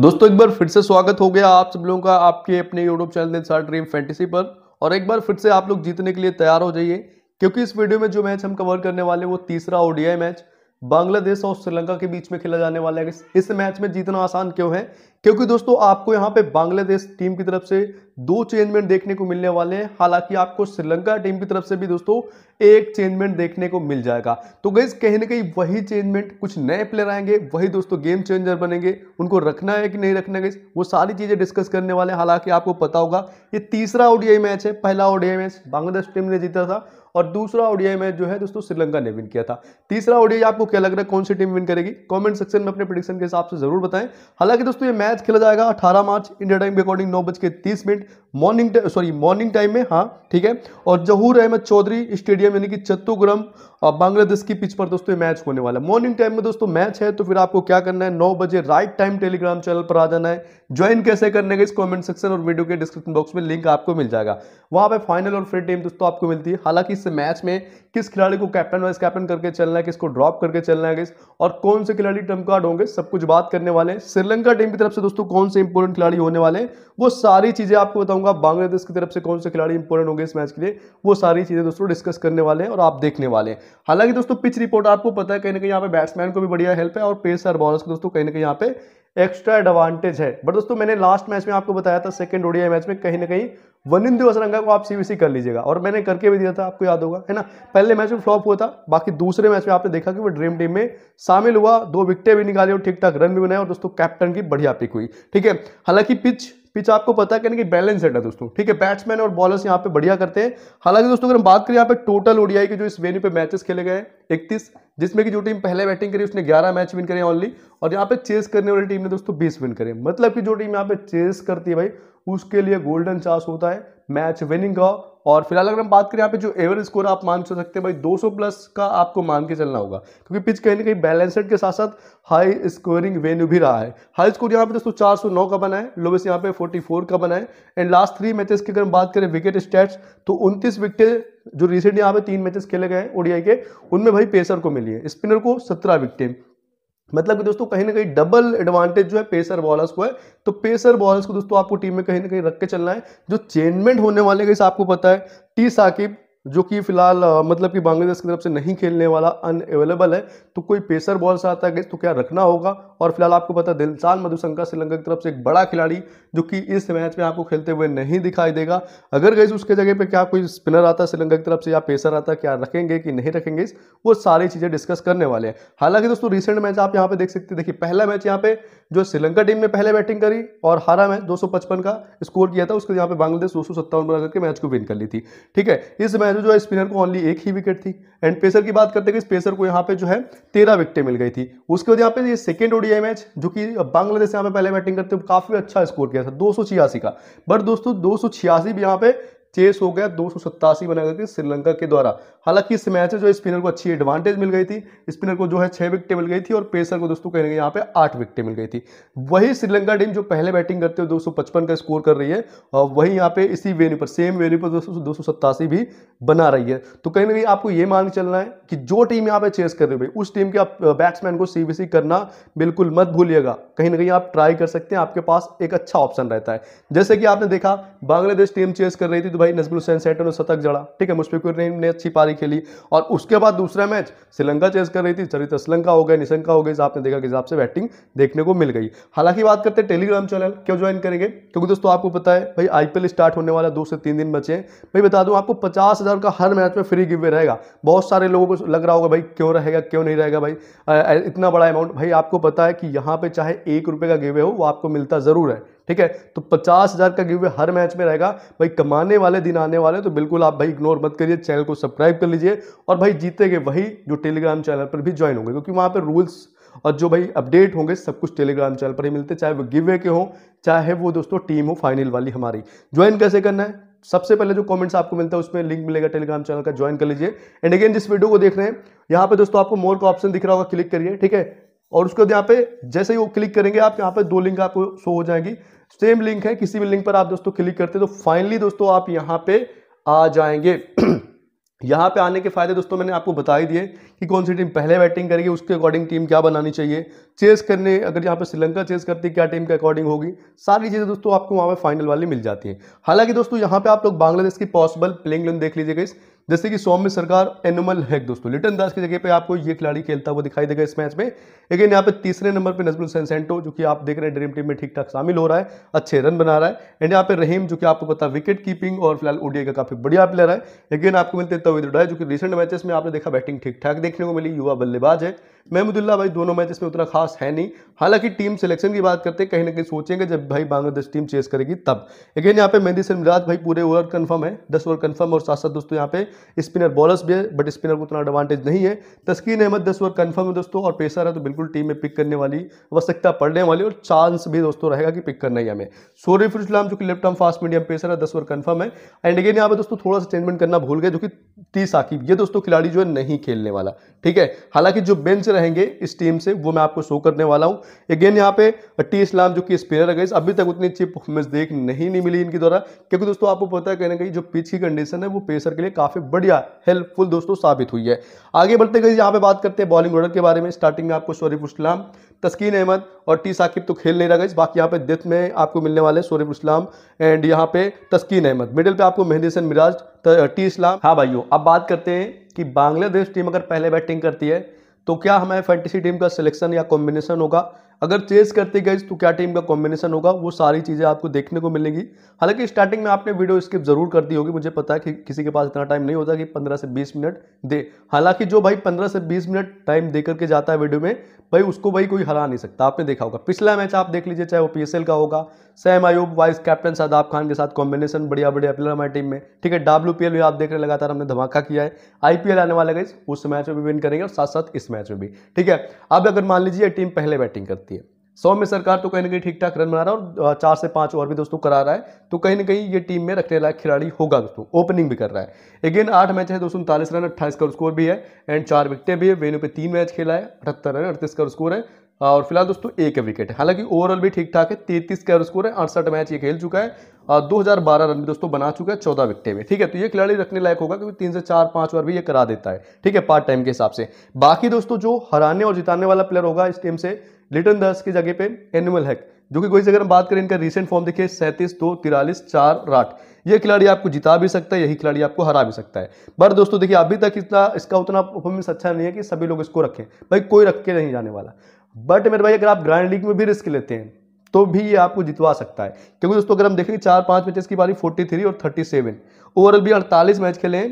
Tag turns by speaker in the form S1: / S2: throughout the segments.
S1: दोस्तों एक बार फिर से स्वागत हो गया आप सब लोगों का आपके अपने यूट्यूब चैनल सार ड्रीम फैंटेसी पर और एक बार फिर से आप लोग जीतने के लिए तैयार हो जाइए क्योंकि इस वीडियो में जो मैच हम कवर करने वाले वो तीसरा ओडीआई मैच बांग्लादेश और श्रीलंका के बीच में खेला जाने वाला है इस मैच में जीतना आसान क्यों है क्योंकि दोस्तों आपको यहाँ पे बांग्लादेश टीम की तरफ से दो चेंजमेंट देखने को मिलने वाले हैं हालांकि आपको श्रीलंका टीम की तरफ से भी दोस्तों एक चेंजमेंट देखने को मिल जाएगा तो गई कहीं ना कहीं वही चेंजमेंट कुछ नए प्लेयर आएंगे वही दोस्तों गेम चेंजर बनेंगे उनको रखना है कि नहीं रखना गई वो सारी चीज़ें डिस्कस करने वाले हैं हालांकि आपको पता होगा ये तीसरा ओडीआई मैच है पहला ओडीआई मैच बांग्लादेश टीम ने जीता था और दूसरा ओडीआई मैच जो है दोस्तों श्रीलंका ने विन किया था तीसरा ओडीआई आपको क्या लग रहा है कौन सी टीम विन करेगी कॉमेंट सेक्शन में अपने प्रोडिक्शन के हिसाब से जरूर बताएं हालांकि दोस्तों ये मैच मैच खेला जाएगा 18 मार्च इंडिया टाइम के अकॉर्डिंग नौ बज के तीस minute morning sorry morning time में हाँ ठीक है और जहूर अहमद चौधरी स्टेडियम यानी कि चट्टोग्राम बांग्लादेश की पिच पर दोस्तों मैच होने वाला है मॉर्निंग टाइम में दोस्तों मैच है तो फिर आपको क्या करना है नौ बजे राइट टाइम टेलीग्राम चैनल पर आ जाना है ज्वाइन कैसे करने का इस कॉमेंट सेक्शन और वीडियो के डिस्क्रिप्शन बॉक्स में लिंक आपको मिल जाएगा वहाँ पर फाइनल और फ्री टीम दोस्तों आपको मिलती है हालांकि इस मैच में किस खिलाड़ी को कैप्टन वाइस कैप्टन करके चलना है किसको ड्रॉप करके चलना है किस और कौन से खिलाड़ी टर्म कार्ड होंगे सब कुछ बात करने वाले हैं श्रीलंका टीम की तरफ से दोस्तों कौन से इंपोर्टेंट खिलाड़ी होने वाले हैं वो सारी चीज़ें आपको बताऊंगा बताऊंगा बांग्लादेश की तरफ से कौन से खिलाड़ी इंपॉर्टेंट होंगे इस मैच के लिए वो सारी चीज़ें दोस्तों डिस्कस करने वाले हैं और आप देखने वाले हैं हालांकि दोस्तों पिच रिपोर्ट आपको पता है कहीं ना कहीं यहाँ पे बैट्समैन को भी बढ़िया हेल्प है और पेस और बॉलर्स को दोस्तों कहीं ना कहीं यहाँ पे एक्स्ट्रा एडवांटेज है बट दोस्तों मैंने लास्ट मैच में आपको बताया था सेकंड ओडिया मैच में कहीं ना कहीं वनिंदु असरंगा को आप सीवीसी कर लीजिएगा और मैंने करके भी दिया था आपको याद होगा है ना पहले मैच में फ्लॉप हुआ था बाकी दूसरे मैच में आपने देखा कि वो ड्रीम टीम में शामिल हुआ दो विकटें भी निकाली और ठीक ठाक रन भी बनाए और दोस्तों कैप्टन की बढ़िया पिक हुई ठीक है हालांकि पिच पिच आपको पता है कि बैलेंस है दोस्तों ठीक है बैट्समैन और बॉलर्स यहाँ पे बढ़िया करते हैं हालांकि दोस्तों अगर हम बात करें यहाँ पे टोटल ओडीआई के जो इस वेन्यू पे मैचेस खेले गए इकतीस जिसमें कि जो टीम पहले बैटिंग करी उसने 11 मैच विन करे ऑनली और यहाँ पे चेस करने वाली टीम ने दोस्तों 20 विन करे मतलब कि जो टीम यहाँ पे चेस करती है भाई उसके लिए गोल्डन चांस होता है मैच विनिंग का और फिलहाल अगर हम बात करें यहाँ पे जो एवरेज स्कोर आप मान चल तो सकते हैं भाई 200 प्लस का आपको मान के चलना होगा क्योंकि पिच कहीं ना कहीं बैलेंसड के साथ साथ हाई स्कोरिंग वेन्यू भी रहा है हाई स्कोर यहाँ पे दोस्तों चार सौ का बना है लोवेस्ट यहाँ पे 44 का बना है एंड लास्ट थ्री मैचेस की अगर हम बात करें विकेट स्टैट्स तो उनतीस विकेट जो रिसेंट यहाँ पे तीन मैचेस खेले गए हैं के उनमें भाई पेसर को मिली है स्पिनर को सत्रह विकटें मतलब कि दोस्तों कहीं ना कहीं डबल एडवांटेज जो है पेसर बॉलर्स को है तो पेसर बॉलर्स को दोस्तों आपको टीम में कहीं ना कहीं रख के चलना है जो चेंजमेंट होने वाले का आपको पता है टी साकिब जो कि फिलहाल मतलब कि बांग्लादेश की तरफ से नहीं खेलने वाला अनअवेलेबल है तो कोई पेसर बॉल्स आता है तो क्या रखना होगा और फिलहाल आपको पता दिलशान मधुशंका श्रीलंका की तरफ से एक बड़ा खिलाड़ी जो कि इस मैच में आपको खेलते हुए नहीं दिखाई देगा अगर गई उसके जगह पर क्या कोई स्पिनर आता श्रीलंका की तरफ से या पेसर आता क्या रखेंगे कि नहीं रखेंगे वो सारी चीज़ें डिस्कस करने वाले हैं हालांकि दोस्तों रिसेंट मैच आप यहाँ पर देख सकते देखिए पहला मैच यहाँ पे जो श्रीलंका टीम ने पहले बैटिंग करी और हारा मैच दो का स्कोर किया था उसके यहाँ पे बांग्लादेश दो सौ करके मैच को विन कर ली थी ठीक है इस मैच में जो है स्पिनर को ओनली एक ही विकेट थी एंड पेसर की बात करते हैं कि पेसर को यहाँ पे जो है तेरह विकेटें मिल गई थी उसके बाद यहाँ पे सेकेंड ओडी हुई है मैच जो कि बांग्लादेश यहाँ पे पहले बैटिंग करते हुए काफ़ी अच्छा स्कोर किया था दो का बट दोस्तों दो भी यहाँ पे चेस हो गया दो बना करके श्रीलंका के द्वारा हालांकि इस मैच में जो स्पिनर को अच्छी एडवांटेज मिल गई थी स्पिनर को जो है छह विकेटें मिल गई थी और पेसर को दोस्तों कहीं ना कहीं यहाँ पे आठ विकेटें मिल गई थी वही श्रीलंका टीम जो पहले बैटिंग करते हुए दो का स्कोर कर रही है और वही यहाँ पे इसी वेन्यू पर सेम वेन्यू पर सौ दो भी बना रही है तो कहीं ना कहीं आपको ये मान के चलना है कि जो टीम यहाँ पे चेस कर रही है उस टीम के आप बैट्समैन को सीबीसी करना बिल्कुल मत भूलिएगा कहीं ना कहीं आप ट्राई कर सकते हैं आपके पास एक अच्छा ऑप्शन रहता है जैसे कि आपने देखा बांग्लादेश टीम चेस कर रही थी तो भाई नजबुल हुसैन सेटो ने शतक जड़ा ठीक है मुशफिकुर रहीम ने अच्छी पारी खेली और उसके बाद दूसरा मैच श्रीलंका चेस कर रही थी चरित्र श्रीलंका हो गए निशंका हो गई आपने देखा कि हिसाब से बैटिंग देखने को मिल गई हालांकि बात करते हैं टेलीग्राम चैनल क्यों ज्वाइन करेंगे क्योंकि दोस्तों आपको पता है भाई आईपीएल स्टार्ट होने वाला दो से तीन दिन बचे हैं भाई बता दूं आपको पचास हज़ार का हर मैच में फ्री गिवे रहेगा बहुत सारे लोगों को लग रहा होगा भाई क्यों रहेगा क्यों नहीं रहेगा भाई इतना बड़ा अमाउंट भाई आपको पता है कि यहाँ पर चाहे एक रुपये का गिवे हो वो आपको मिलता ज़रूर है ठीक है तो पचास हज़ार का गिव हर मैच में रहेगा भाई कमाने वाले दिन आने वाले तो बिल्कुल आप भाई इग्नोर मत करिए चैनल को सब्सक्राइब कर लीजिए और भाई जीतेंगे वही जो टेलीग्राम चैनल पर भी ज्वाइन होंगे क्योंकि वहां पर रूल्स और जो भाई अपडेट होंगे सब कुछ टेलीग्राम चैनल पर ही मिलते चाहे वो गिवे के हों चाहे वो दोस्तों टीम हो फाइनल वाली हमारी ज्वाइन कैसे करना है सबसे पहले जो कमेंट्स आपको मिलता है उसमें लिंक मिलेगा टेलीग्राम चैनल का ज्वाइन कर लीजिए एंड अगेन जिस वीडियो को देख रहे हैं यहाँ पे दोस्तों आपको मोर का ऑप्शन दिख रहा होगा क्लिक करिए ठीक है और उसको यहाँ पे जैसे ही वो क्लिक करेंगे आप यहाँ पे दो लिंक आपको शो हो जाएंगी सेम लिंक है किसी भी लिंक पर आप दोस्तों क्लिक करते हैं तो फाइनली दोस्तों आप यहाँ पे आ जाएंगे यहाँ पे आने के फायदे दोस्तों मैंने आपको बता ही दिए कि कौन सी टीम पहले बैटिंग करेगी उसके अकॉर्डिंग टीम क्या बनानी चाहिए चेस करने अगर यहाँ पे श्रीलंका चेस करती है क्या टीम के अकॉर्डिंग होगी सारी चीज़ें दोस्तों आपको वहाँ पे फाइनल वाली मिल जाती हैं हालांकि दोस्तों यहाँ पे आप लोग बांग्लादेश की पॉसिबल प्लेइंग देख लीजिएगा इस जैसे कि सौम्य सरकार एनिमल हैक दोस्तों लिटन दास की जगह पे आपको ये खिलाड़ी खेलता हुआ दिखाई देगा इस मैच में लेकिन यहाँ पे तीसरे नंबर पे नजमुल सेंसेंटो सेंटो जो कि आप देख रहे हैं ड्रीम टीम में ठीक ठाक शामिल हो रहा है अच्छे रन बना रहा है एंड यहाँ पे रहीम जो कि आपको पता है विकेट कीपिंग और फिलहाल ओडिया का काफी बढ़िया प्लेयर है लेकिन आपको मिलते हैं जो कि रिसेंट मैचेस में आपने देखा बैटिंग ठीक ठाक देखने को मिली युवा बल्लेबाज है महमूदुल्ला भाई दोनों मैच इसमें उतना खास है नहीं हालांकि टीम सिलेक्शन की बात करते हैं कहीं ना कहीं सोचेंगे जब भाई बांग्लादेश टीम चेस करेगी तब अगेन यहाँ पे मेहंदी मिराज भाई पूरे ओवर कन्फर्म है दस ओवर कन्फर्म और साथ साथ दोस्तों यहाँ पे स्पिनर बॉलर्स भी है बट स्पिनर को उतना एडवांटेज नहीं है तस्कीन अहमद दस ओवर कन्फर्म है दोस्तों और पेशा है तो बिल्कुल टीम में पिक करने वाली आवश्यकता पड़ने वाली और चांस भी दोस्तों रहेगा कि पिक करना ही हमें सोरेफ इस्लाम जो कि left arm fast medium pacer है दस ओवर कन्फर्म है एंड अगेन यहाँ पे दोस्तों थोड़ा सा चेंजमेंट करना भूल गए जो कि तीस आकीब ये दोस्तों खिलाड़ी जो है नहीं खेलने वाला ठीक है हालांकि जो बेंच रहे रहेंगे इस टीम से वो मैं आपको शो करने वाला हूँ अगेन यहाँ पे टी इस्लाम जो कि स्पिनर है अभी तक उतनी अच्छी परफॉर्मेंस देख नहीं, नहीं मिली इनकी द्वारा क्योंकि दोस्तों आपको पता है कहीं ना कहीं जो पिच की कंडीशन है वो पेसर के लिए काफ़ी बढ़िया हेल्पफुल दोस्तों साबित हुई है आगे बढ़ते गए यहाँ पे बात करते हैं बॉलिंग ऑर्डर के बारे में स्टार्टिंग में आपको शोरीफ इस्लाम तस्कीन अहमद और टी साकिब तो खेल नहीं रहा गई बाकी यहाँ पे डेथ में आपको मिलने वाले शोरीफ इस्लाम एंड यहाँ पे तस्कीन अहमद मिडिल पे आपको मेहदी मिराज टी इस्लाम हाँ भाइयों अब बात करते हैं कि बांग्लादेश टीम अगर पहले बैटिंग करती है तो क्या हमारे फैंटेसी टीम का सिलेक्शन या कॉम्बिनेशन होगा अगर चेस करते गए तो क्या टीम का कॉम्बिनेशन होगा वो सारी चीज़ें आपको देखने को मिलेंगी हालांकि स्टार्टिंग में आपने वीडियो स्किप जरूर कर दी होगी मुझे पता है कि किसी के पास इतना टाइम नहीं होता कि पंद्रह से बीस मिनट दे हालांकि जो भाई पंद्रह से बीस मिनट टाइम दे करके जाता है वीडियो में भाई उसको भाई कोई हरा नहीं सकता आपने देखा होगा पिछला मैच आप देख लीजिए चाहे वो पी का होगा सैम आयूब वाइस कैप्टन शादाब खान के साथ कॉम्बिनेशन बढ़िया बढ़िया प्लेयर हमारी टीम में ठीक है डब्ल्यू पी आप देख रहे लगातार हमने धमाका किया है आई आने वाले गए उस मैच में भी विन करेंगे और साथ साथ इस मैच में भी ठीक है अब अगर मान लीजिए टीम पहले बैटिंग करती सौ में सरकार तो कहीं ना कहीं ठीक ठाक रन बना रहा है और चार से पांच ओवर भी दोस्तों करा रहा है तो कहीं ना कहीं ये टीम में रखने लायक खिलाड़ी होगा दोस्तों ओपनिंग भी कर रहा है अगेन आठ मैच है दोस्तों उनतालीस रन अट्ठाईस का स्कोर भी है एंड चार विकटें भी है वेनू पे तीन मैच खेला है अठहत्तर रन अड़तीस का स्कोर है हाँ, और फिलहाल दोस्तों एक विकेट हालांकि ओवरऑल भी ठीक ठाक है तैतीस का स्कोर है अड़सठ मैच ये खेल चुका है दो हज़ार बारह रन भी दोस्तों बना चुका है चौदह विकेट में ठीक है तो ये खिलाड़ी रखने लायक होगा क्योंकि तीन से चार पांच बार भी ये करा देता है ठीक है पार्ट टाइम के हिसाब से बाकी दोस्तों जो हराने और जिताने वाला प्लेयर होगा इस टीम से लिटन दस की जगह पे एनुअल हैक जो कि कोई से अगर हम बात करें इनका रिसेंट फॉर्म देखिए सैंतीस दो तिरालीस चार राठ ये खिलाड़ी आपको जिता भी सकता है यही खिलाड़ी आपको हरा भी सकता है पर दोस्तों देखिए अभी तक इतना इसका उतना परफॉर्मेंस अच्छा नहीं है कि सभी लोग इसको रखें भाई कोई रख के नहीं जाने वाला बट मेरे भाई अगर आप ग्रैंड लीग में भी रिस्क लेते हैं तो भी ये आपको जितवा सकता है क्योंकि दोस्तों अगर हम देखेंगे चार पांच मैचेस की बारी 43 और 37 ओवरऑल भी 48 मैच खेले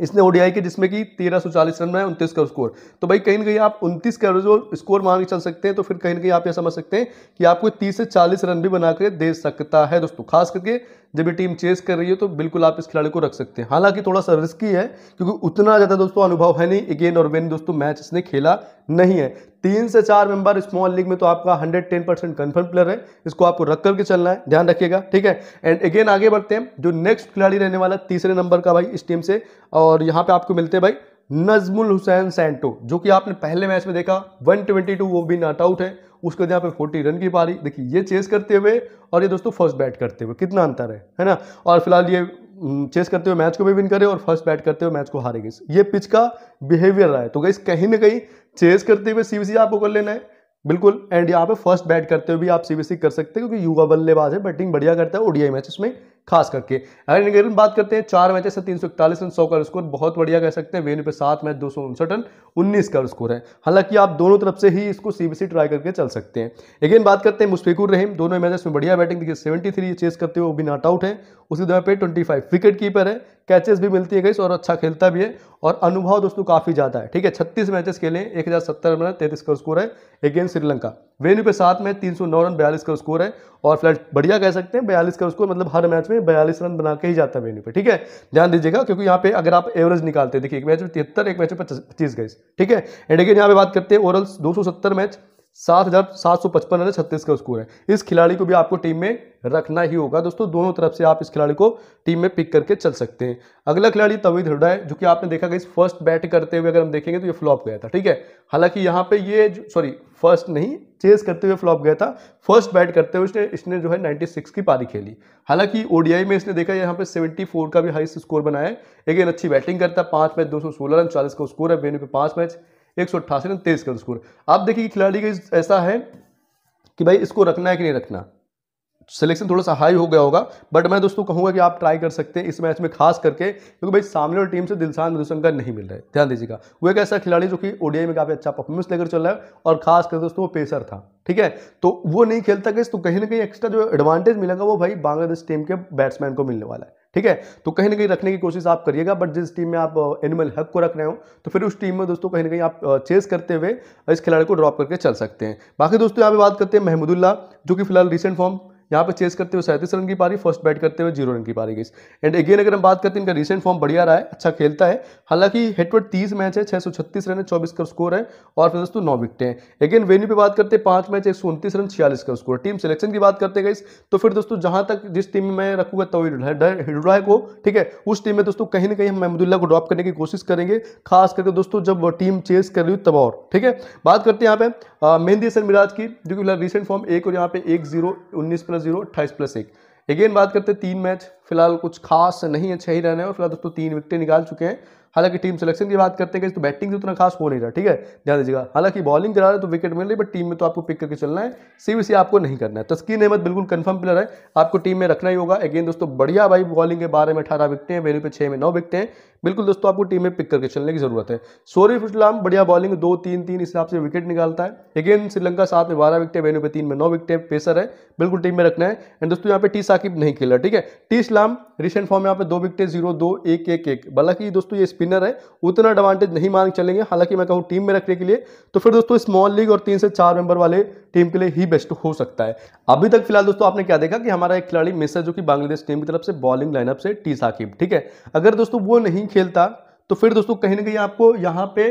S1: इसने ओडीआई के जिसमें कि 1340 रन बनाए उनतीस का स्कोर तो भाई कहीं ना कहीं आप उनतीस का जो स्कोर मान के चल सकते हैं तो फिर कहीं ना कहीं आप ये समझ सकते हैं कि आपको 30 से 40 रन भी बनाकर दे सकता है दोस्तों खास करके जब ये टीम चेस कर रही है तो बिल्कुल आप इस खिलाड़ी को रख सकते हैं हालांकि थोड़ा सा रिस्की है क्योंकि उतना ज़्यादा दोस्तों अनुभव है नहीं अगेन और वेन दोस्तों मैच इसने खेला नहीं है तीन से चार मेंबर स्मॉल लीग में तो आपका 110 परसेंट कन्फर्म प्लेयर है इसको आपको रख करके चलना है ध्यान रखिएगा ठीक है एंड अगेन आगे बढ़ते हैं जो नेक्स्ट खिलाड़ी रहने वाला तीसरे नंबर का भाई इस टीम से और यहाँ पे आपको मिलते हैं भाई नजमुल हुसैन सेंटो जो कि आपने पहले मैच में देखा 122 वो भी नॉट आउट है उसके यहाँ पे 40 रन की पारी देखिए ये चेस करते हुए और ये दोस्तों फर्स्ट बैट करते हुए कितना अंतर है है ना और फिलहाल ये चेस हम्म, करते हुए मैच को भी विन करे और फर्स्ट बैट करते हुए मैच को हारेगी ये पिच का बिहेवियर रहा है तो गई कहीं ना कहीं चेस करते हुए सीबीसी आपको कर लेना है बिल्कुल एंड यहाँ पे फर्स्ट बैट करते हुए भी आप सीबीसी कर सकते हैं क्योंकि युवा बल्लेबाज है बैटिंग बढ़िया करता है ओडीआई मैचेस में खास करके अगर रन बात करते हैं चार मैचेस से तीन सौ इकतालीस रन सौ का स्कोर बहुत बढ़िया कह सकते हैं वेन्यू पे सात मैच दो सौ उनसठ रन उन्नीस का स्कोर है हालांकि आप दोनों तरफ से ही इसको सीबीसी ट्राई करके चल सकते हैं अगेन बात करते हैं मुस्फिकुर रहीम दोनों मैचेस में बढ़िया बैटिंग देखिए सेवेंटी थ्री चेस करते हुए वो भी नॉट आउट है उसी दौर पे ट्वेंटी फाइव विकेट कीपर है कैचेस भी मिलती है गई और अच्छा खेलता भी है और अनुभव दोस्तों काफ़ी ज़्यादा है ठीक है छत्तीस मैचेस खेले हैं एक हज़ार सत्तर रन तैंतीस का स्कोर है अगेंस्ट श्रीलंका वेन्यू पे सात में तीन सौ नौ रन बयालीस का स्कोर है और फ्लैट बढ़िया कह सकते हैं बयालीस का स्कोर मतलब हर मैच में बयालीस रन बना के ही जाता है वेन्यू पे ठीक है ध्यान दीजिएगा क्योंकि यहाँ पे अगर आप एवरेज निकालते देखिए एक मैच में तिहत्तर एक मैच में पच्चीस गई ठीक है एंड अगेन यहाँ पे बात करते हैं ओवरऑल दो मैच सात हज़ार सात सौ पचपन रन छत्तीस का स्कोर है इस खिलाड़ी को भी आपको टीम में रखना ही होगा दोस्तों दोनों तरफ से आप इस खिलाड़ी को टीम में पिक करके चल सकते हैं अगला खिलाड़ी तवीद हुडा है जो कि आपने देखा कि इस फर्स्ट बैट करते हुए अगर हम देखेंगे तो ये फ्लॉप गया था ठीक है हालांकि यहाँ पे ये सॉरी फर्स्ट नहीं चेस करते हुए फ्लॉप गया था फर्स्ट बैट करते हुए इसने इसने जो है सिक्स की पारी खेली हालांकि ओडीआई में इसने देखा यहाँ पे फोर का भी हाइस्ट स्कोर बनाया है लेकिन अच्छी बैटिंग करता है पाँच मैच दो रन चालीस का स्कोर है बेनू पे पाँच मैच एक सौ अट्ठासी रन तेईस का स्कोर आप देखिए खिलाड़ी का ऐसा है कि भाई इसको रखना है कि नहीं रखना सिलेक्शन थोड़ा सा हाई हो गया होगा बट मैं दोस्तों कहूंगा कि आप ट्राई कर सकते हैं इस मैच में खास करके क्योंकि भाई सामने और टीम से दिलशान मधुशंकर नहीं मिल रहे ध्यान दीजिएगा वो एक ऐसा खिलाड़ी जो कि ओडीआई में काफ़ी अच्छा परफॉर्मेंस लेकर चल रहा है और खास कर दोस्तों वो पेसर था ठीक है तो वो नहीं खेलता गया तो कहीं ना कहीं एक्स्ट्रा जो एडवांटेज मिलेगा वो भाई बांग्लादेश टीम के बैट्समैन को मिलने वाला है ठीक है तो कहीं ना कहीं रखने की कोशिश आप करिएगा बट जिस टीम में आप एनिमल uh, हक को रख रहे हो तो फिर उस टीम में दोस्तों कहीं ना कहीं आप चेस uh, करते हुए इस खिलाड़ी को ड्रॉप करके चल सकते हैं बाकी दोस्तों यहाँ पे बात करते हैं महमूदुल्ला जो कि फिलहाल रिसेंट फॉर्म यहाँ पे चेस करते हुए सैंतीस रन की पारी फर्स्ट बैट करते हुए जीरो रन की पारी गई एंड अगेन अगर हम बात करते हैं इनका रिसेंट फॉर्म बढ़िया रहा है अच्छा खेलता है हालांकि हेटवर्ड तीस मैच है छः सौ छत्तीस रन है चौबीस का स्कोर है और फिर दोस्तों नौ विकटें हैं अगेन वेन्यू पे बात करते हैं पाँच मैच एक सौ रन छियालीस का स्कोर टीम सिलेक्शन की बात करते गई तो फिर दोस्तों जहाँ तक जिस टीम में रखूंगा तो हिडुराय को ठीक है उस टीम में दोस्तों कहीं ना कहीं हम महमदुल्ला को ड्रॉप करने की कोशिश करेंगे खास करके दोस्तों जब टीम चेस कर रही हो तब और ठीक है बात करते हैं यहाँ पे मेहंदी सर मिराज की जो कि रिसेंट फॉर्म एक और यहाँ पे एक जीरो उन्नीस प्लस प्लस जीरो अट्ठाईस प्लस एक अगेन बात करते हैं तीन मैच फिलहाल कुछ खास नहीं अच्छा ही रहने और फिलहाल दोस्तों तीन विकटें निकाल चुके हैं हालांकि टीम सिलेक्शन की बात करते हैं तो बैटिंग से उतना खास हो नहीं रहा ठीक है ध्यान दीजिएगा हालांकि बॉलिंग करा रहे तो विकेट मिल रही बट टीम में तो आपको पिक करके चलना है सीबीसी आपको नहीं करना है तस्कीन अहमद बिल्कुल कन्फर्म प्लेयर है आपको टीम में रखना ही होगा अगेन दोस्तों बढ़िया भाई बॉलिंग के बारह में अठारह विकटे हैं वेन्यू पे छः में नौ विकटे हैं बिल्कुल दोस्तों आपको टीम में पिक करके चलने की जरूरत है सोरीफ इस्लाम बढ़िया बॉलिंग दो तीन तीन इस हिसाब से विकेट निकालता है अगेन श्रीलंका सात में बारह विकटे वेन्यू पे तीन में नौ विकटे पेसर है बिल्कुल टीम में रखना है एंड दोस्तों यहाँ पे टी साकिब नहीं खेला ठीक है टी इस्लाम रिसेंट फॉर्म यहाँ पे दो विकटे जीरो दो एक एक एक बल्कि दोस्तों ये स्पिनर है उतना एडवांटेज नहीं मान चलेंगे हालांकि मैं कहूँ टीम में रखने के लिए तो फिर दोस्तों स्मॉल लीग और तीन से चार मेंबर वाले टीम के लिए ही बेस्ट हो सकता है अभी तक फिलहाल दोस्तों आपने क्या देखा कि हमारा एक खिलाड़ी मिस है जो कि बांग्लादेश टीम की तरफ से बॉलिंग लाइनअप से टी साकिब ठीक है अगर दोस्तों वो नहीं खेलता तो फिर दोस्तों कहीं ना कहीं आपको यहाँ पे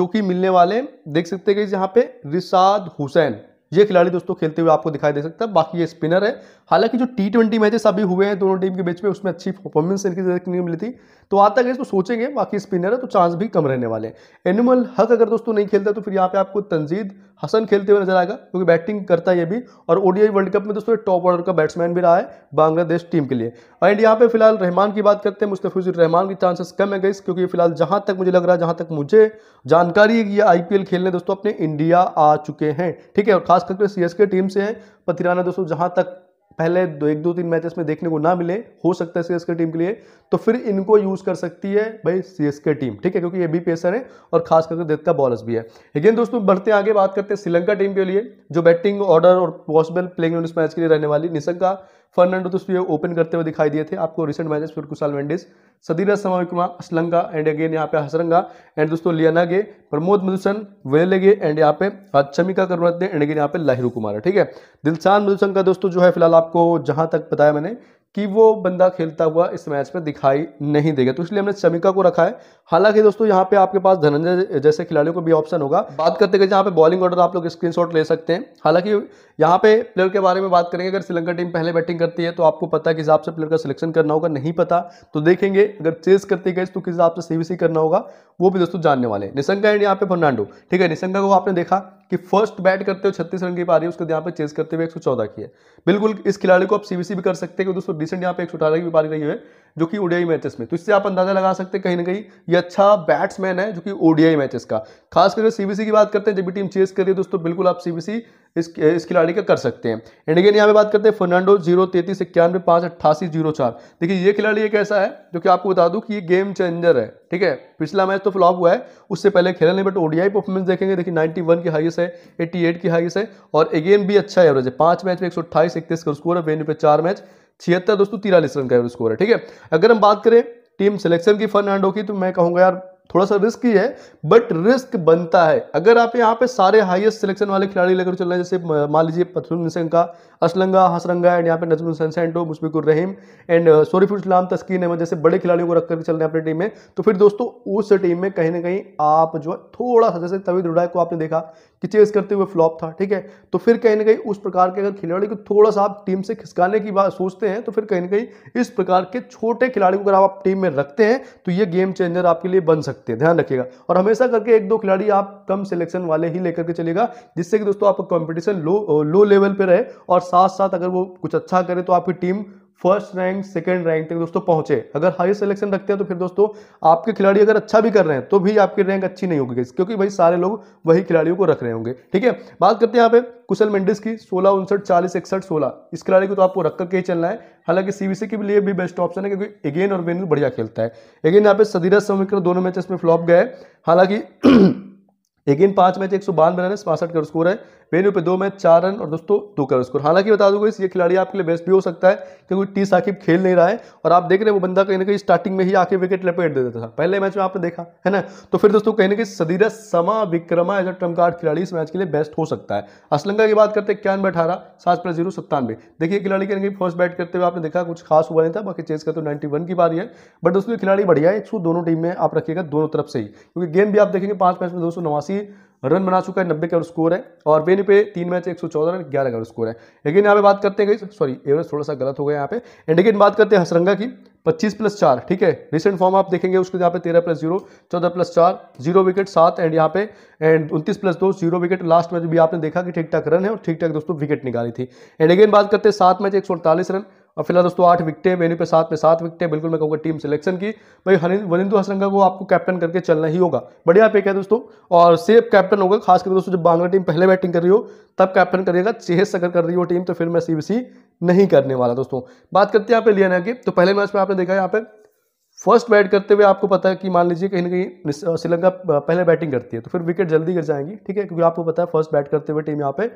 S1: जो कि मिलने वाले देख सकते हैं कि यहाँ पे रिसाद हुसैन ये खिलाड़ी दोस्तों खेलते हुए आपको दिखाई दे सकता है बाकी ये स्पिनर है हालांकि जो टी ट्वेंटी मैचेस अभी हुए हैं दोनों टीम के बीच में उसमें अच्छी परफॉर्मेंस इनकी देखने को मिली थी तो आता गए इसको सोचेंगे बाकी स्पिनर है तो चांस भी कम रहने वाले हैं एनिमल हक अगर दोस्तों नहीं खेलता तो फिर यहाँ पे आपको तंजीद हसन खेलते हुए नजर आएगा क्योंकि बैटिंग करता है ये भी और ओडीआई वर्ल्ड कप में दोस्तों टॉप ऑर्डर का बैट्समैन भी रहा है बांग्लादेश टीम के लिए एंड यहाँ पे फिलहाल रहमान की बात करते हैं मुस्तफिजुर रहमान की चांसेस कम है गई क्योंकि फिलहाल जहाँ तक मुझे लग रहा है जहाँ तक मुझे जानकारी है कि ये आई खेलने दोस्तों अपने इंडिया आ चुके हैं ठीक है और खास करके सी टीम से है पथिराना दोस्तों जहाँ तक पहले दो एक दो तीन मैचेस में देखने को ना मिले हो सकता है सी टीम के लिए तो फिर इनको यूज़ कर सकती है भाई के टीम ठीक है क्योंकि ये भी पेसर है और खास करके डेथ का बॉलर्स भी है लेकिन दोस्तों बढ़ते आगे बात करते हैं श्रीलंका टीम के लिए जो बैटिंग ऑर्डर और पॉसिबल प्लेइंग इस मैच के लिए रहने वाली निशंका फर्नांडो तो ओपन करते हुए दिखाई दिए थे आपको रिसेंट मैचेस फिर कुशाल वेंडिस सदीरा समाविक्रमा असलंगा एंड अगेन यहाँ पे हसरंगा एंड दोस्तों गे प्रमोद मधुसन वेलेगे एंड यहाँ पे चमिका कर एंड अगेन यहाँ पे लहरू कुमार है ठीक है दिलशान मधुसन का दोस्तों जो है फिलहाल आपको जहाँ तक बताया मैंने कि वो बंदा खेलता हुआ इस मैच में दिखाई नहीं देगा तो इसलिए हमने शमिका को रखा है हालांकि दोस्तों यहाँ पे आपके पास धनंजय जैसे खिलाड़ियों को भी ऑप्शन होगा बात करते गए यहाँ पे बॉलिंग ऑर्डर आप लोग स्क्रीनशॉट ले सकते हैं हालांकि यहाँ पे प्लेयर के बारे में बात करेंगे अगर श्रीलंका टीम पहले बैटिंग करती है तो आपको पता है कि हिसाब से प्लेयर का सिलेक्शन करना होगा नहीं पता तो देखेंगे अगर चेस करती गई तो किस हिसाब से सी करना होगा वो भी दोस्तों जानने वाले निशंका एंड यहाँ पे फर्नांडो ठीक है निशंका को आपने देखा कि फर्स्ट बैट करते हुए छत्तीस रन की पारी उसके यहाँ पे चेस करते हुए एक की है बिल्कुल इस खिलाड़ी को आप सीबीसी भी कर सकते हैं दोस्तों रिसेंट यहाँ पे एक की पारी रही है जो कि ओडीआई मैचेस में तो इससे आप अंदाजा लगा सकते हैं कहीं ना कहीं ये अच्छा बैट्समैन है जो कि ओडीआई मैचेस का खास करके सीबीसी की बात करते हैं जब भी टीम चेस कर रही है दोस्तों बिल्कुल आप सीबीसी इस इस खिलाड़ी का कर सकते हैं एंड अगेन यहाँ पे बात करते हैं फर्नांडो जीरो तैतीस इक्यानवे पाँच अट्ठासी जीरो चार देखिए ये खिलाड़ी एक ऐसा है जो कि आपको बता दूं कि ये गेम चेंजर है ठीक है पिछला मैच तो फ्लॉप हुआ है उससे पहले खेला नहीं बट ओडीआई परफॉर्मेंस देखेंगे देखिए 91 की हाइस है 88 की हाइस है और अगेन भी अच्छा एवरेज है पाँच मैच में एक सौ अट्ठाईस इकतीस का स्कोर है वेन्यू पे चार मैच छिहत्तर दोस्तों तिरालीस रन का एवरेज स्कोर है ठीक है अगर हम बात करें टीम सिलेक्शन की फर्नांडो की तो मैं कहूंगा यार थोड़ा सा रिस्क ही है बट रिस्क बनता है अगर आप यहाँ पे सारे हाईएस्ट सिलेक्शन वाले खिलाड़ी लेकर चल रहे हैं जैसे मान लीजिए पथरुल निशंका असलंगा हसरंगा एंड यहाँ पे नजमुल हसन सेंटो मुशफिकुर रहीम एंड सोरीफुल इस्लाम तस्कीन अहमद जैसे बड़े खिलाड़ियों को रख करके चल रहे हैं अपनी टीम में तो फिर दोस्तों उस टीम में कहीं ना कहीं आप जो है थोड़ा सा जैसे तवी दुडाई को आपने देखा कि चेस करते हुए फ्लॉप था ठीक है तो फिर कहीं ना कहीं उस प्रकार के अगर खिलाड़ी को थोड़ा सा आप टीम से खिसकाने की बात सोचते हैं तो फिर कहीं ना कहीं इस प्रकार के छोटे खिलाड़ी को अगर आप टीम में रखते हैं तो ये गेम चेंजर आपके लिए बन सकते हैं ध्यान रखिएगा और हमेशा करके एक दो खिलाड़ी आप कम सिलेक्शन वाले ही लेकर के चलेगा जिससे कि दोस्तों आपका कॉम्पिटिशन लो लो लेवल पर रहे और साथ साथ अगर वो कुछ अच्छा करे तो आपकी team first rank second rank तक दोस्तों पहुंचे अगर हाई सिलेक्शन रखते हैं तो फिर दोस्तों आपके खिलाड़ी अगर अच्छा भी कर रहे हैं तो भी आपकी रैंक अच्छी नहीं होगी क्योंकि भाई सारे लोग वही खिलाड़ियों को रख रहे होंगे ठीक है बात करते हैं यहाँ पे कुशल मेंडिस की सोलह उनसठ चालीस इकसठ सोलह इस खिलाड़ी को तो आपको रख करके ही चलना है हालांकि सीबीसी के लिए भी बेस्ट ऑप्शन है क्योंकि एगेन और वेनल बढ़िया खेलता है एगेन यहाँ पे सदीरा समीकर दोनों मैचेस में फ्लॉप गए हालांकि एगेन पांच मैच एक सौ बानवे रन है बासठ का स्कोर है वेन्यू पे दो मैच चार रन और दोस्तों दो का स्कोर हालांकि बता दूंगा ये खिलाड़ी आपके लिए बेस्ट भी हो सकता है क्योंकि टी साकिब खेल नहीं रहा है और आप देख रहे हैं वो बंदा कहीं ना कहीं स्टार्टिंग में ही आके विकेट लपेट देता था पहले मैच में आपने देखा है ना तो फिर दोस्तों कहीं ना कहीं सदीरा समा विक्रमा एज अ कार्ड खिलाड़ी इस मैच के लिए बेस्ट हो सकता है असलंगा की बात करते हैं इक्यानवे अठारह सात प्लस जीरो सत्तानवे देखिए खिलाड़ी कहीं ना कहीं फर्स्ट बैट करते हुए आपने देखा कुछ खास हुआ नहीं था बाकी चेज का तो नाइनटी की बारी है बट दोस्तों खिलाड़ी बढ़िया है एक दोनों टीम में आप रखिएगा दोनों तरफ से ही क्योंकि गेम भी आप देखेंगे पांच मैच में दो सौ नवासी रन बना चुका है नब्बे का स्कोर है और वेन पे तीन मैच एक सौ चौदह रन ग्यारह का स्कोर है लेकिन यहाँ पे बात करते हैं सॉरी एवरेज थोड़ा सा गलत हो गया यहाँ पे एंड अगेन बात करते हैं हसरंगा की पच्चीस प्लस चार ठीक है रिसेंट फॉर्म आप देखेंगे उसके यहाँ पे तेरह प्लस जीरो चौदह प्लस चार जीरो विकेट सात एंड यहाँ पे एंड उनतीस प्लस दो जीरो विकेट लास्ट मैच भी आपने देखा कि ठीक ठाक रन है और ठीक ठाक दोस्तों विकेट निकाली थी एंड अगेन बात करते हैं सात मैच एक सौ अड़तालीस रन और फिलहाल दोस्तों आठ विकटें मेन्यू पे सात में सात विकटें बिल्कुल मैं कहूँगा टीम सिलेक्शन की भाई वनिंदु हसरंगा को आपको कैप्टन करके चलना ही होगा बढ़िया पेक है दोस्तों और सेफ कैप्टन होगा खास करके दोस्तों जब बांग्ला टीम पहले बैटिंग कर रही हो तब कैप्टन करिएगा चेहस अगर कर रही हो टीम तो फिर मैं सी नहीं करने वाला दोस्तों बात करते हैं यहाँ पे लियाना की तो पहले मैच में आपने देखा यहाँ पे फर्स्ट बैट करते हुए आपको पता है कि मान लीजिए कहीं ना कहीं श्रीलंका पहले बैटिंग करती है तो फिर विकेट जल्दी गिर जाएंगी ठीक है क्योंकि आपको पता है फर्स्ट बैट करते हुए टीम यहाँ पे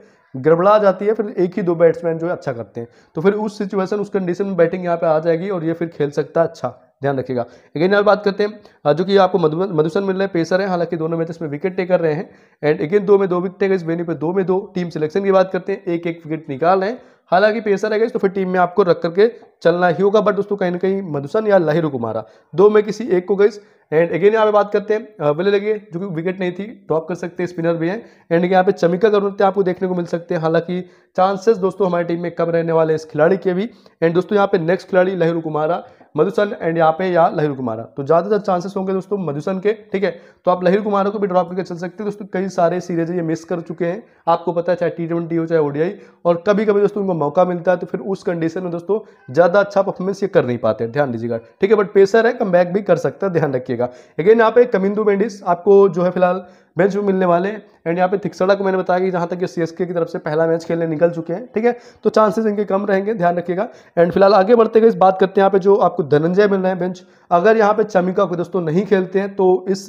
S1: गड़बड़ा जाती है फिर एक ही दो बैट्समैन जो है अच्छा करते हैं तो फिर उस सिचुएशन उस कंडीशन में बैटिंग यहाँ पे आ जाएगी और ये फिर खेल सकता है अच्छा ध्यान रखिएगा अगेन यहाँ बात करते हैं हाँ, जो कि आपको मधुसन मिल रहे हैं पेसर है हालांकि दोनों मैचेस में विकेट टेकर रहे हैं एंड अगेन दो में दो विकेट टेकर इस वेन्यू पर दो में दो टीम सिलेक्शन की बात करते हैं एक एक विकेट निकाल रहे हैं हालांकि पेसर है तो फिर टीम में आपको रख करके चलना ही होगा बट दोस्तों कहीं ना कहीं मधुसन या लहिर कुमारा दो में किसी एक को गई एंड अगेन यहाँ पे बात करते हैं हाँ, बल्ले लगे जो कि विकेट नहीं थी ड्रॉप कर सकते स्पिनर भी हैं एंड यहाँ पे चमिका का नृत्य आपको देखने को मिल सकते हैं हालांकि चांसेस दोस्तों हमारी टीम में कम रहने वाले इस खिलाड़ी के भी एंड दोस्तों यहाँ पे नेक्स्ट खिलाड़ी लहरू कुमारा मधुसन एंड यहाँ पे या लहिर कुमारा तो ज़्यादातर चांसेस होंगे दोस्तों मधुसन के ठीक है तो आप लहिर कुमारा को भी ड्रॉप करके चल सकते हैं दोस्तों कई सारे सीरीज ये मिस कर चुके हैं आपको पता है चाहे टी ट्वेंटी हो चाहे ओडीआई और कभी कभी दोस्तों उनको मौका मिलता है तो फिर उस कंडीशन में दोस्तों ज़्यादा अच्छा परफॉर्मेंस ये कर नहीं पाते ध्यान दीजिएगा ठीक है बट पेसर है कम भी कर सकता है ध्यान रखिएगा अगेन यहाँ पे कमिंदू बेंडिस आपको जो है फिलहाल बेंच भी मिलने वाले हैं एंड यहाँ पे थिकसड़ा को मैंने बताया कि जहाँ तक ये सी की तरफ से पहला मैच खेलने निकल चुके हैं ठीक है तो चांसेस इनके कम रहेंगे ध्यान रखिएगा एंड फिलहाल आगे बढ़ते गए इस बात करते हैं यहाँ पे जो आपको धनंजय मिल रहे हैं बेंच अगर यहाँ पे चमिका को दोस्तों नहीं खेलते हैं तो इस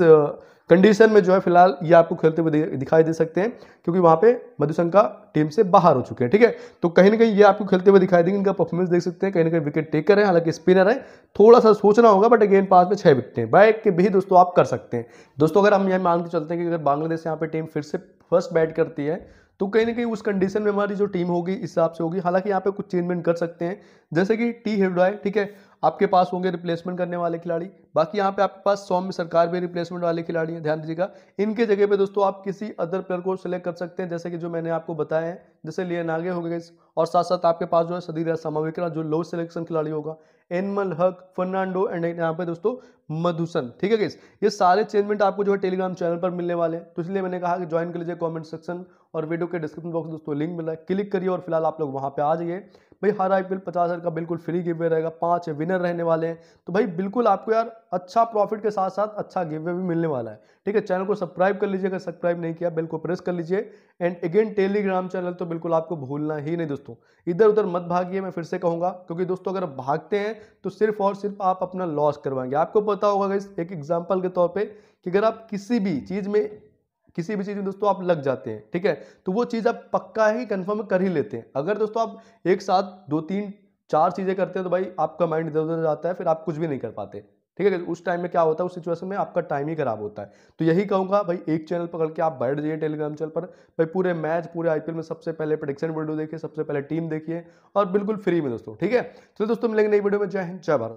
S1: कंडीशन में जो है फिलहाल ये आपको खेलते हुए दिखाई दे सकते हैं क्योंकि वहाँ पे मधुशंका टीम से बाहर हो चुके हैं ठीक है थीके? तो कहीं ना कहीं ये आपको खेलते हुए दिखाई देंगे इनका परफॉर्मेंस देख सकते हैं कहीं ना कहीं विकेट टेकर है हालांकि स्पिनर है थोड़ा सा सोचना होगा बट अगेन पास में छः विकेट हैं बैक के भी दोस्तों आप कर सकते हैं दोस्तों अगर हम यहाँ मान के चलते हैं कि अगर बांग्लादेश यहाँ पर टीम फिर से फर्स्ट बैट करती है तो कहीं ना कहीं उस कंडीशन में हमारी जो टीम होगी इस हिसाब से होगी हालांकि यहाँ पे कुछ चेंजमेंट कर सकते हैं जैसे कि टी हेडवाय ठीक है आपके पास होंगे रिप्लेसमेंट करने वाले खिलाड़ी बाकी यहाँ पे आपके पास सौम्य सरकार भी रिप्लेसमेंट वाले खिलाड़ी हैं ध्यान दीजिएगा इनके जगह पे दोस्तों आप किसी अदर प्लेयर को सिलेक्ट कर सकते हैं जैसे कि जो मैंने आपको बताया है जैसे लिए नागे हो गए और साथ साथ आपके पास जो है सदीरा समाविकरा जो लो सिलेक्शन खिलाड़ी होगा एनमल हक फर्नांडो एंड यहाँ पे दोस्तों मधुसन ठीक है गेस ये सारे चेंजमेंट आपको जो है टेलीग्राम चैनल पर मिलने वाले हैं तो इसलिए मैंने कहा कि ज्वाइन कर लीजिए कॉमेंट सेक्शन और वीडियो के डिस्क्रिप्शन बॉक्स में दोस्तों लिंक मिला है क्लिक करिए और फिलहाल आप लोग वहाँ पे आ जाइए भाई हर आई पी पचास हज़ार का बिल्कुल फ्री गिवे रहेगा पाँच विनर रहने वाले हैं तो भाई बिल्कुल आपको यार अच्छा प्रॉफिट के साथ साथ अच्छा गिवे भी मिलने वाला है ठीक है चैनल को सब्सक्राइब कर लीजिए अगर सब्सक्राइब नहीं किया बिल्कुल प्रेस कर लीजिए एंड अगेन टेलीग्राम चैनल तो बिल्कुल आपको भूलना ही नहीं दोस्तों इधर उधर मत भागिए मैं फिर से कहूँगा क्योंकि दोस्तों अगर भागते हैं तो सिर्फ और सिर्फ आप अपना लॉस करवाएंगे आपको पता होगा इस एक एग्जाम्पल के तौर पर कि अगर आप किसी भी चीज़ में किसी भी चीज़ में दोस्तों आप लग जाते हैं ठीक है तो वो चीज़ आप पक्का ही कंफर्म कर ही लेते हैं अगर दोस्तों आप एक साथ दो तीन चार चीज़ें करते हैं तो भाई आपका माइंड इधर उधर जाता है फिर आप कुछ भी नहीं कर पाते ठीक है उस टाइम में क्या होता है उस सिचुएशन में आपका टाइम ही खराब होता है तो यही कहूँगा भाई एक चैनल पकड़ के आप बैठ जाइए टेलीग्राम चैनल पर भाई पूरे मैच पूरे आईपीएल में सबसे पहले प्रोडिक्शन वीडियो देखिए सबसे पहले टीम देखिए और बिल्कुल फ्री में दोस्तों ठीक है चलो तो दोस्तों मिलेंगे नई वीडियो में जय हिंद जय भारत